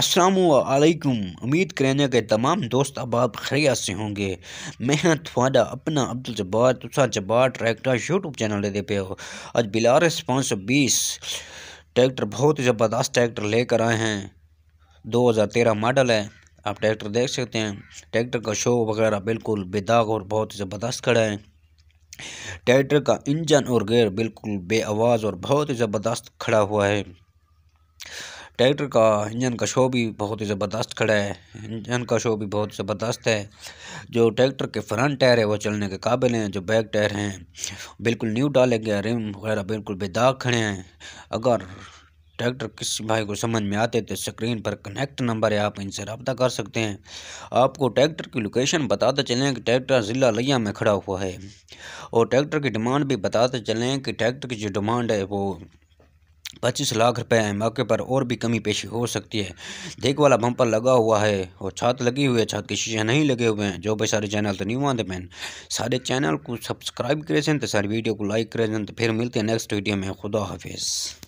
असलकुम उम्मीद करेंगे के तमाम दोस्त अब आप से होंगे मैं थोड़ा अपना अब्दुल जब्बार तुसा जबार ट्रैक्टर यूट्यूब चैनल दे पे हो आज बिलारस पाँच सौ बीस ट्रैक्टर बहुत ही ज़बरदस्त ट्रैक्टर लेकर आए हैं दो हज़ार तेरह मॉडल है आप ट्रैक्टर देख सकते हैं ट्रैक्टर का शो वगैरह बिल्कुल बेदाग और बहुत ही ज़बरदस्त खड़ा है ट्रैक्टर का इंजन और गेयर बिल्कुल बे आवाज़ और बहुत ही ज़बरदस्त खड़ा हुआ है ट्रैक्टर का इंजन का शो भी बहुत ही ज़बरदस्त खड़ा है इंजन का शो भी बहुत ज़बरदस्त है जो ट्रैक्टर के फ्रंट टायर है वो चलने के काबिल हैं जो बैक टायर हैं बिल्कुल न्यू डाले गए रिम वगैरह बिल्कुल बेदाग खड़े हैं अगर ट्रैक्टर किसी भाई को समझ में आते तो स्क्रीन पर कनेक्ट नंबर है आप इनसे रबता कर सकते हैं आपको ट्रैक्टर की लोकेशन बताते चलें कि ट्रैक्टर ज़िला लिया में खड़ा हुआ है और ट्रैक्टर की डिमांड भी बताते चलें कि ट्रैक्टर की जो डिमांड है वो पच्चीस लाख रुपए हैं मौके पर और भी कमी पेशी हो सकती है देख वाला बम्पर लगा हुआ है और छत लगी हुई है छत के शीशे नहीं लगे हुए हैं जो भाई सारे चैनल तो नहीं आते मैन सारे चैनल को सब्सक्राइब करे तो सारी वीडियो को लाइक करे तो फिर मिलते हैं नेक्स्ट वीडियो में खुदा हाफिज़